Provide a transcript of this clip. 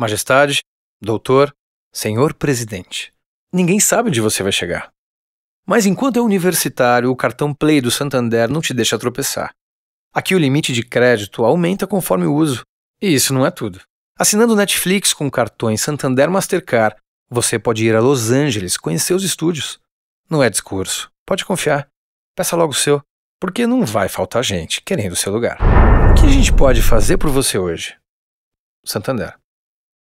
Majestade, doutor, senhor presidente. Ninguém sabe onde você vai chegar. Mas enquanto é universitário, o cartão Play do Santander não te deixa tropeçar. Aqui o limite de crédito aumenta conforme o uso. E isso não é tudo. Assinando Netflix com cartões Santander Mastercard, você pode ir a Los Angeles conhecer os estúdios. Não é discurso. Pode confiar. Peça logo o seu, porque não vai faltar gente querendo o seu lugar. O que a gente pode fazer por você hoje? Santander.